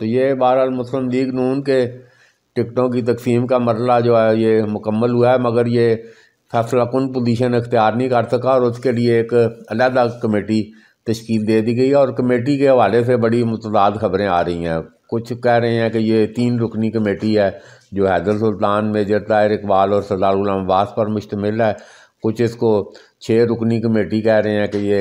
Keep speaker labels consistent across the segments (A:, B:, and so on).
A: तो ये बहरहाल मुस्लिम लीग नून के टिकटों की तकसीम का मरला जो है ये मुकम्मल हुआ है मगर ये फैसला कन पोजीशन इख्तियार नहीं कर सका और उसके लिए एक अलहदा कमेटी तश्ील दे दी गई और कमेटी के हवाले से बड़ी मतदाद खबरें आ रही हैं कुछ कह रहे हैं कि ये तीन रुकनी कमेटी है जो हैदर सुल्तान मेजर तायर इकबाल और सरदार गुलाम वास पर मुश्तमिल है कुछ इसको छः रुकनी कमेटी कह रहे हैं कि ये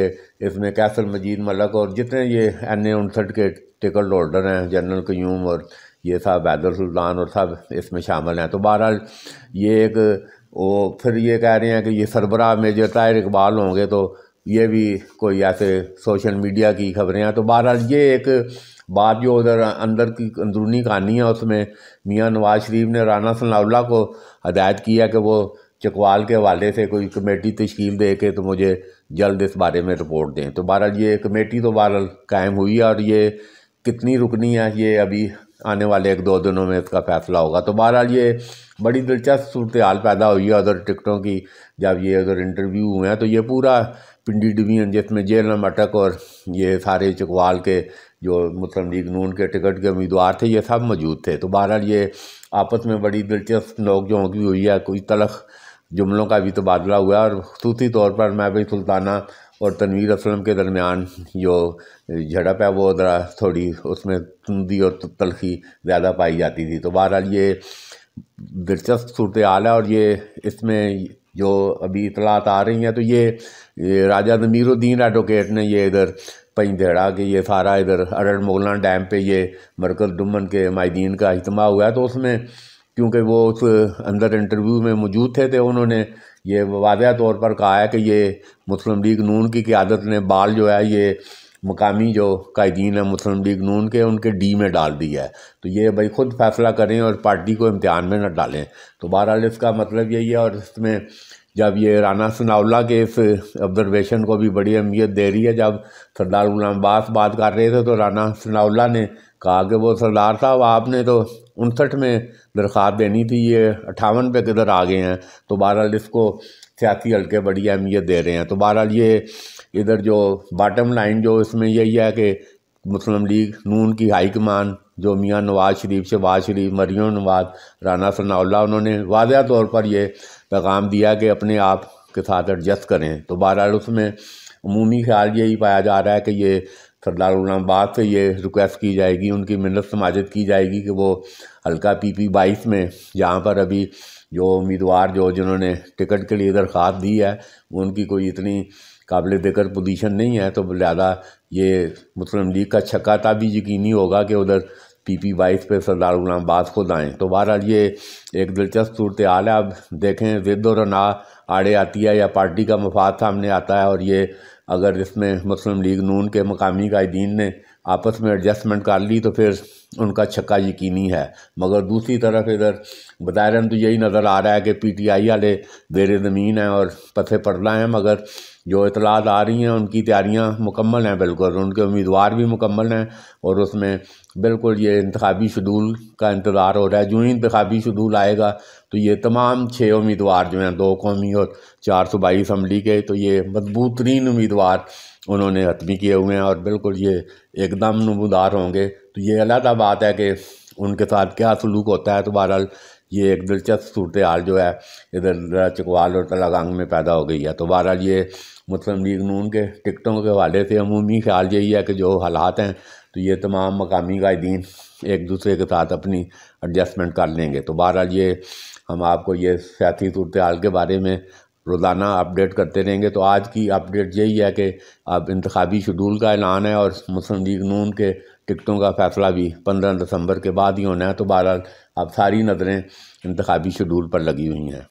A: इसमें कैसल मजीद मलक और जितने ये एन ए उनसठ के टिकट होल्डर हैं जनरल क्यूम और ये साहब बैदर सुल्तान और सब इसमें शामिल हैं तो बहरहाल ये एक वो फिर ये कह रहे हैं कि ये सरबराह मेजर तायर इकबाल होंगे तो ये भी कोई ऐसे सोशल मीडिया की खबरें हैं तो बहरहाल ये एक बात जो उधर अंदर की अंदरूनी कहानी है उसमें मियाँ नवाज शरीफ ने राना सनाउल्ला को हदायत किया कि वो चकवाल के हवाले से कोई कमेटी तश्ील दे के तो मुझे जल्द इस बारे में रिपोर्ट दें तो बहरहाल ये कमेटी तो बहरहाल कायम हुई है और ये कितनी रुकनी है ये अभी आने वाले एक दो दिनों में इसका फैसला होगा तो बहरहाल ये बड़ी दिलचस्प सूरत हाल पैदा हुई है उधर टिकटों की जब ये उधर इंटरव्यू हुए हैं तो ये पूरा पिंडी डिवीजन जिसमें जेल में अटक और ये सारे चकवाल के जो मुस्लिम लीग नून के टिकट के उम्मीदवार थे ये सब मौजूद थे तो बहरहाल ये आपस में बड़ी दिलचस्प नोक भी हुई है कोई तलख जुमलों का भी तबादला तो हुआ और खसूसी तौर पर महब सुल्ताना और तनवीर असलम के दरमियान जो झड़प है वो ज़रा थोड़ी उसमें तुंदी और तलखी ज़्यादा पाई जाती थी तो बहरहाल ये दिलचस्प सूरत हाल है और ये इसमें जो अभी इतलात आ रही हैं तो ये, ये राजा जमीरुद्दीन एडवोकेट ने ये इधर पइंदेड़ा के ये सारा इधर अरड़ मोगलान डैम पे ये मरकज़ डुमन के माहदीन का इजमा हुआ है तो उसमें क्योंकि वो उस अंदर इंटरव्यू में मौजूद थे तो उन्होंने ये वाजह तौर पर कहा है कि ये मुस्लिम लीग नून की क्यादत ने बाल जो है ये मकामी जो कायदीन है मुस्लिम लीग नून के उनके डी में डाल दिया है तो ये भाई खुद फैसला करें और पार्टी को इम्तहान में न डालें तो बहरहाल इसका मतलब यही है और इसमें जब ये राना सनाउल्ला के इस ऑब्जरवेशन को भी बड़ी अहमियत दे रही है जब सरदार गुलाम बास बात कर रहे थे तो राना सनाउल्ला ने कहा कि वो सरदार साहब आपने तो उनसठ में दरख्वास्त देनी थी ये अट्ठावन पे किधर आ गए हैं तो बहरहाल इसको सियासी हल्के बड़ी अहमियत दे रहे हैं तो बहरहाल ये इधर जो बॉटम लाइन जो इसमें यही है कि मुस्लिम लीग नून की हाई कमान जो मियाँ नवाज शरीफ शहबाज शरीफ मरियम नवाज राना सनाउल्ला उन्होंने वाजह तौर पर यह पैगाम दिया कि अपने आप के साथ एडजस्ट करें तो बहरहाल उसमें अमूमी ख्याल यही पाया जा रहा है कि ये सरदार गुलाम से ये रिक्वेस्ट की जाएगी उनकी मिन्नत समाजत की जाएगी कि वो हल्का पी पी बाईस में जहाँ पर अभी जो उम्मीदवार जो जिन्होंने टिकट के लिए दरख्वास्त दी है उनकी कोई इतनी काबिल दिक्कत पोजीशन नहीं है तो ज़्यादा ये मुस्लिम लीग का छक्का भी यकीनी होगा कि उधर पीपी बाईस पे सरदार गुलाम बास खुद आएँ तो बहरहाल ये एक दिलचस्प सूरत हाल है अब देखें जिद और ना आड़े आती है या पार्टी का मफाद सामने आता है और ये अगर इसमें मुस्लिम लीग नून के मकामी कायदीन ने आपस में एडजस्टमेंट कर ली तो फिर उनका छक्का यकीनी है मगर दूसरी तरफ इधर बदायरन तो यही नज़र आ रहा है कि पी टी आई वाले बेर ज़मीन हैं और पथे पड़ना है मगर जो इतलात आ रही हैं उनकी तैयारियाँ मुकम्मल हैं बिल्कुल उनके उम्मीदवार भी मुकम्मल हैं और उसमें बिल्कुल ये इंतबी शेडूल का इंतज़ार हो रहा है जो ही इंतबी शेडूल आएगा तो ये तमाम छः उम्मीदवार जो हैं दो कौमी और चार सौ बाई असम्बली के तो ये मजबूत तरीन उम्मीदवार उन्होंने हतमी किए हुए हैं और बिल्कुल ये एकदम नमदार होंगे तो ये अलहदा बात है कि उनके साथ क्या सलूक होता है तो बहरहाल ये एक दिलचस्प सूरत हाल जो है इधर चकवाल और तलागंग में पैदा हो गई है तो बहरहाल ये मुस्लिम लीग नून के टिकटों के हवाले से अमूमी ख्याल यही है कि जो हालात हैं तो ये तमाम मकामी कायदीन एक दूसरे के साथ अपनी एडजस्टमेंट कर लेंगे तो बहरहाल ये हम आपको ये सियासी सूरत हाल के बारे में रोज़ाना अपडेट करते रहेंगे तो आज की अपडेट यही है कि अब इंतबी शेडूल का ऐलान है और मुस्लिम लीग नून के टिकटों का फ़ैसला भी पंद्रह दिसंबर के बाद ही होना है तो बहरहाल अब सारी नज़रें इंतबी शेड्यूल पर लगी हुई हैं